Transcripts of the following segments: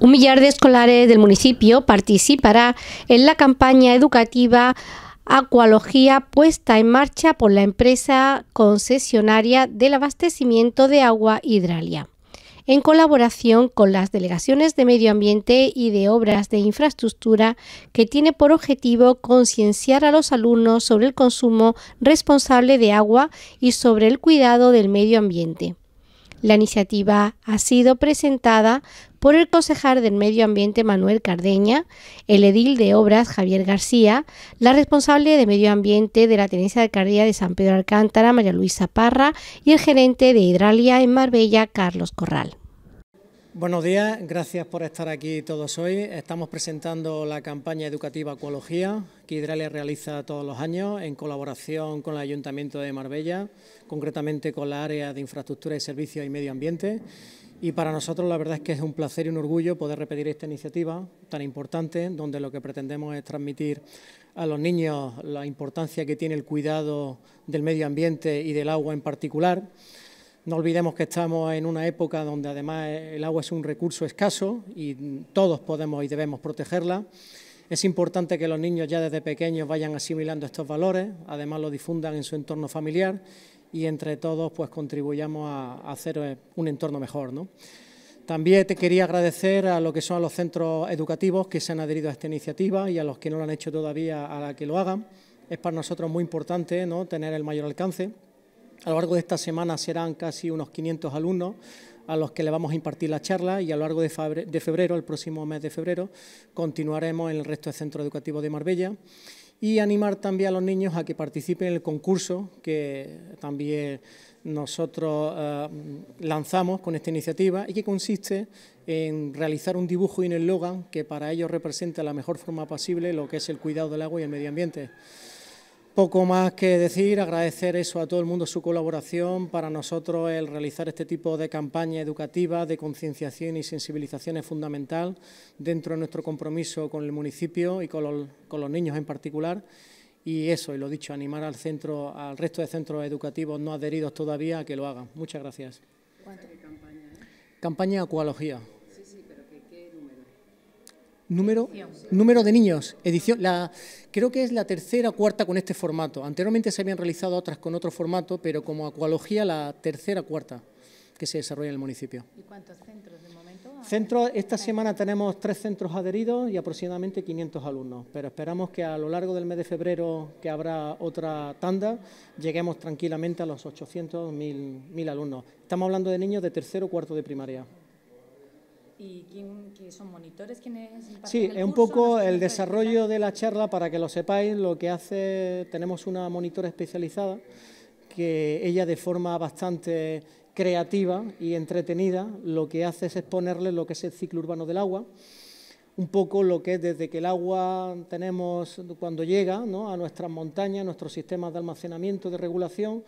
Un millar de escolares del municipio participará en la campaña educativa Acuología puesta en marcha por la empresa concesionaria del abastecimiento de agua Hidralia, en colaboración con las delegaciones de medio ambiente y de obras de infraestructura que tiene por objetivo concienciar a los alumnos sobre el consumo responsable de agua y sobre el cuidado del medio ambiente. La iniciativa ha sido presentada por el concejal del Medio Ambiente Manuel Cardeña, el edil de Obras Javier García, la responsable de Medio Ambiente de la Tenencia de Alcaldía de San Pedro Alcántara, María Luisa Parra, y el gerente de Hidralia en Marbella, Carlos Corral. Buenos días, gracias por estar aquí todos hoy. Estamos presentando la campaña educativa Ecología que Hidralia realiza todos los años en colaboración con el Ayuntamiento de Marbella, concretamente con la área de infraestructura y servicios y medio ambiente. Y para nosotros la verdad es que es un placer y un orgullo poder repetir esta iniciativa tan importante, donde lo que pretendemos es transmitir a los niños la importancia que tiene el cuidado del medio ambiente y del agua en particular. No olvidemos que estamos en una época donde además el agua es un recurso escaso y todos podemos y debemos protegerla. Es importante que los niños ya desde pequeños vayan asimilando estos valores, además lo difundan en su entorno familiar y entre todos pues contribuyamos a, hacer eh, un entorno mejor. ¿no? También te quería agradecer a lo que son los centros educativos que se han adherido a esta iniciativa y a los que no lo han hecho todavía a la que lo hagan. Es para nosotros muy importante ¿no? tener el mayor alcance. A lo largo de esta semana serán casi unos 500 alumnos a los que le vamos a impartir la charla y a lo largo de febrero, de febrero el próximo mes de febrero, continuaremos en el resto de centro educativo de Marbella y animar también a los niños a que participen en el concurso que también nosotros eh, lanzamos con esta iniciativa y que consiste en realizar un dibujo y un eslogan que para ellos representa la mejor forma posible lo que es el cuidado del agua y el medio ambiente. Poco más que decir, agradecer eso a todo el mundo su colaboración. Para nosotros el realizar este tipo de campaña educativa de concienciación y sensibilización es fundamental dentro de nuestro compromiso con el municipio y con los, niños en particular. Y eso, y lo dicho, animar al centro, al resto de centros educativos no adheridos todavía a que lo hagan. Muchas gracias. Campaña acuología número, número de niños, edición, la, creo que es la tercera o cuarta con este formato. Anteriormente se habían realizado otras con otro formato, pero como acuología la tercera o cuarta que se desarrolla en el municipio. ¿Y cuántos centros de momento? esta semana tenemos tres centros adheridos y aproximadamente 500 alumnos, pero esperamos que a lo largo del mes de febrero, que habrá otra tanda, lleguemos tranquilamente a los 800, 1000, alumnos. Estamos hablando de niños de tercero o cuarto de primaria. ¿Y quién, son monitores? sí, es un poco el desarrollo de la charla para que lo sepáis. Lo que hace, tenemos una monitora especializada que ella de forma bastante creativa y entretenida lo que hace es exponerle lo que es el ciclo urbano del agua un poco lo que es desde que el agua tenemos cuando llega a nuestras montañas, nuestros sistemas de almacenamiento, de regulación,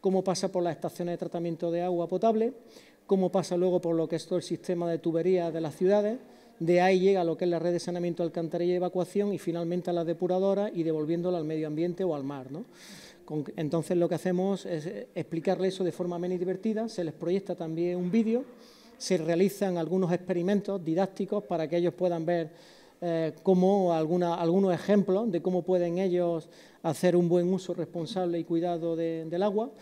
cómo pasa por las estaciones de tratamiento de agua potable, cómo pasa luego por lo que es todo el sistema de tuberías de las ciudades, de ahí llega lo que es la red de saneamiento, alcantarilla y evacuación y finalmente a la depuradora y devolviéndola al medio ambiente o al mar. entonces lo que hacemos es eh, explicarle eso de forma muy divertida, se les proyecta también un vídeo, se realizan algunos experimentos didácticos para que ellos puedan ver eh, como alguna, algunos ejemplos de cómo pueden ellos hacer un buen uso responsable y cuidado del agua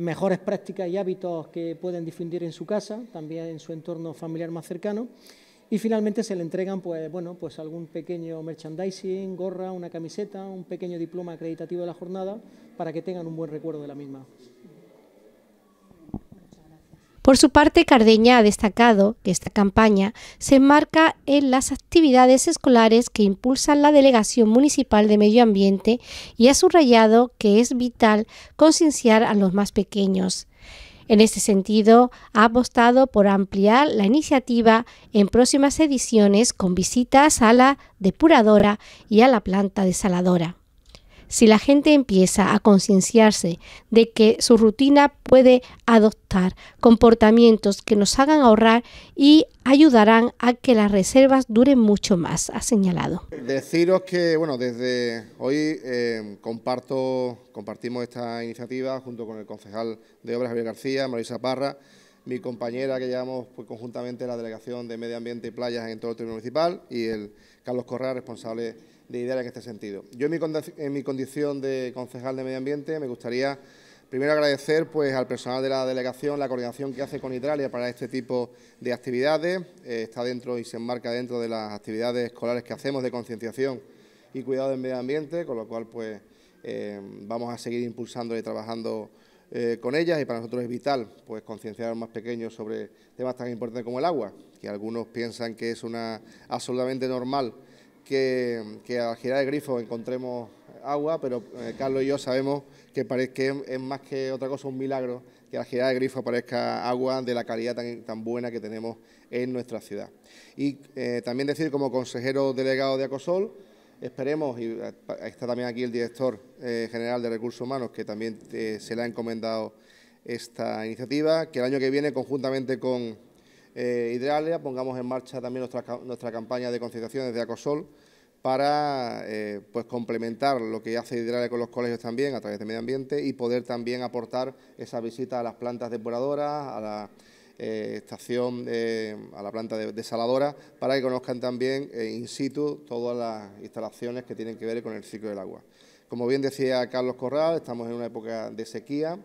mejores prácticas y hábitos que pueden difundir en su casa, también en su entorno familiar más cercano. Y finalmente se le entregan pues, bueno, pues algún pequeño merchandising, gorra, una camiseta, un pequeño diploma acreditativo de la jornada para que tengan un buen recuerdo de la misma. Por su parte, Cardeña ha destacado que esta campaña se enmarca en las actividades escolares que impulsan la Delegación Municipal de Medio Ambiente y ha subrayado que es vital concienciar a los más pequeños. En este sentido, ha apostado por ampliar la iniciativa en próximas ediciones con visitas a la depuradora y a la planta desaladora. Si la gente empieza a concienciarse de que su rutina puede adoptar comportamientos que nos hagan ahorrar y ayudarán a que las reservas duren mucho más, ha señalado. Deciros que, bueno, desde hoy eh, comparto, compartimos esta iniciativa junto con el concejal de Obras, Javier García, Marisa Parra, mi compañera que llevamos pues, conjuntamente la Delegación de Medio Ambiente y Playas en todo el Tribunal Municipal y el Carlos Correa, responsable de IDEA en este sentido. Yo en mi, condición de concejal de Medio Ambiente me gustaría primero agradecer pues, al personal de la delegación la coordinación que hace con Hidralia para este tipo de actividades. Eh, está dentro y se enmarca dentro de las actividades escolares que hacemos de concienciación y cuidado del medio ambiente, con lo cual pues eh, vamos a seguir impulsando y trabajando eh, con ellas y para nosotros es vital pues concienciar a los más pequeños sobre temas tan importantes como el agua, que algunos piensan que es una absolutamente normal que, que al girar el grifo encontremos agua, pero eh, Carlos y yo sabemos que, que es más que otra cosa un milagro que al girar el grifo aparezca agua de la calidad tan, buena que tenemos en nuestra ciudad. Y eh, también decir como consejero delegado de Acosol, Esperemos, y eh, está también aquí el director eh, general de Recursos Humanos, que también eh, se le ha encomendado esta iniciativa, que el año que viene, conjuntamente con Hidralia, pongamos en marcha también nuestra, campaña de concentraciones de Acosol para pues complementar lo que hace Hidralia con los colegios también a través de medio ambiente y poder también aportar esa visita a las plantas depuradoras, a la eh, estación eh, a la planta de, desaladora para que conozcan también eh, in situ todas las instalaciones que tienen que ver con el ciclo del agua. Como bien decía Carlos Corral, estamos en una época de sequía.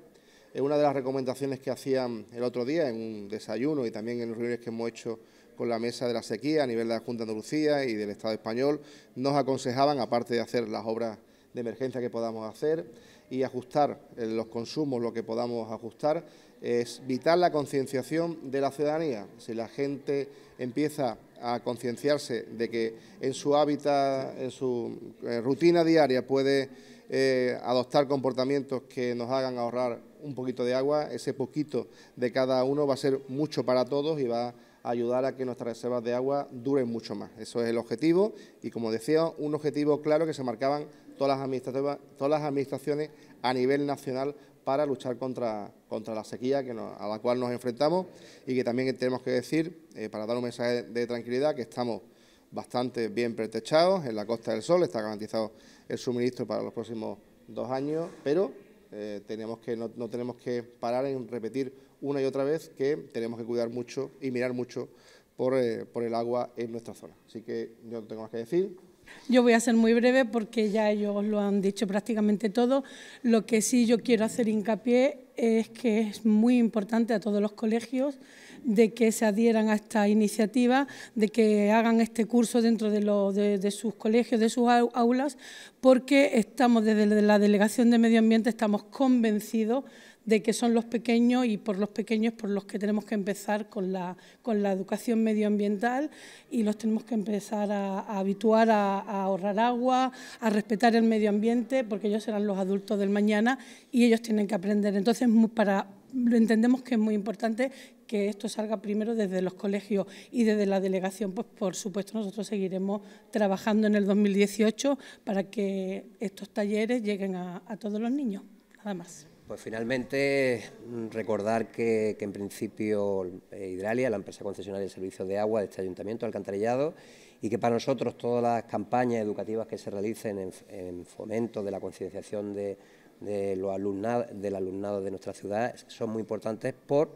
una de las recomendaciones que hacían el otro día en un desayuno y también en los reuniones que hemos hecho con la mesa de la sequía a nivel de la Junta de Andalucía y del Estado español, nos aconsejaban, aparte de hacer las obras de emergencia que podamos hacer y ajustar los consumos, lo que podamos ajustar, es vital la concienciación de la ciudadanía. Si la gente empieza a concienciarse de que en su hábitat, en su eh, rutina diaria puede eh, adoptar comportamientos que nos hagan ahorrar un poquito de agua, ese poquito de cada uno va a ser mucho para todos y va a ayudar a que nuestras reservas de agua duren mucho más. Eso es el objetivo y, como decía, un objetivo claro que se marcaban todas las administraciones a nivel nacional para luchar contra, contra la sequía que a la cual nos enfrentamos y que también tenemos que decir, eh, para dar un mensaje de tranquilidad, que estamos bastante bien pretechados en la Costa del Sol, está garantizado el suministro para los próximos dos años, pero eh, tenemos que, no, tenemos que parar en repetir una y otra vez que tenemos que cuidar mucho y mirar mucho por, eh, por, el agua en nuestra zona. Así que yo no tengo más que decir, yo voy a ser muy breve porque ya ellos lo han dicho prácticamente todo. Lo que sí yo quiero hacer hincapié es que es muy importante a todos los colegios de que se adhieran a esta iniciativa, de que hagan este curso dentro de, de sus colegios, de sus aulas, porque estamos desde la Delegación de Medio Ambiente, estamos convencidos de que son los pequeños y por los pequeños por los que tenemos que empezar con la, con la educación medioambiental y los tenemos que empezar a, habituar a, ahorrar agua, a respetar el medio ambiente, porque ellos serán los adultos del mañana y ellos tienen que aprender. Entonces, para, lo entendemos que es muy importante que esto salga primero desde los colegios y desde la delegación, pues por supuesto nosotros seguiremos trabajando en el 2018 para que estos talleres lleguen a, a todos los niños. Nada más. Pues finalmente mm, recordar que, en principio eh, Hidralia, la empresa concesionaria de servicios de agua de este ayuntamiento, alcantarillado, y que para nosotros todas las campañas educativas que se realicen en, fomento de la concienciación de, los del alumnado de nuestra ciudad son muy importantes por,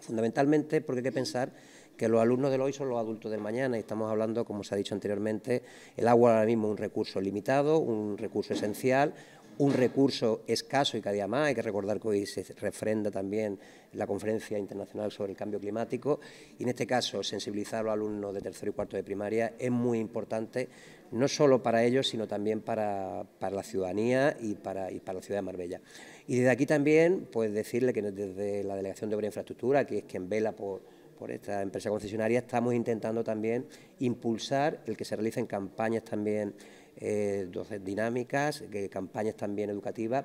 fundamentalmente porque hay que pensar que los alumnos del hoy son los adultos del mañana y estamos hablando, como se ha dicho anteriormente, el agua ahora mismo es un recurso limitado, un recurso esencial, un recurso escaso y cada día más. Hay que recordar que hoy se refrenda también la Conferencia Internacional sobre el Cambio Climático y en este caso sensibilizar a los alumnos de tercer y cuarto de primaria es muy importante, no solo para ellos, sino también para, para la ciudadanía y para, para la ciudad de Marbella. Y desde aquí también, pues decirle que desde la Delegación de Obra e Infraestructura, que es quien vela por, por esta empresa concesionaria, estamos intentando también impulsar el que se realicen campañas también eh, dinámicas, que campañas también educativas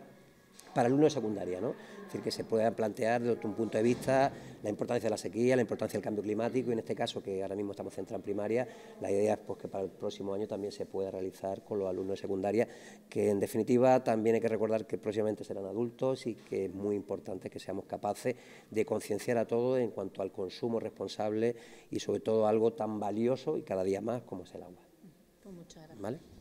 para alumnos de secundaria, ¿no? Es decir, que se puedan plantear desde un punto de vista la importancia de la sequía, la importancia del cambio climático y en este caso, que ahora mismo estamos centrados en primaria, la idea es pues, que para el próximo año también se pueda realizar con los alumnos de secundaria, que en definitiva también hay que recordar que próximamente serán adultos y que es muy importante que seamos capaces de concienciar a todos en cuanto al consumo responsable y sobre todo algo tan valioso y cada día más como es el agua. Pues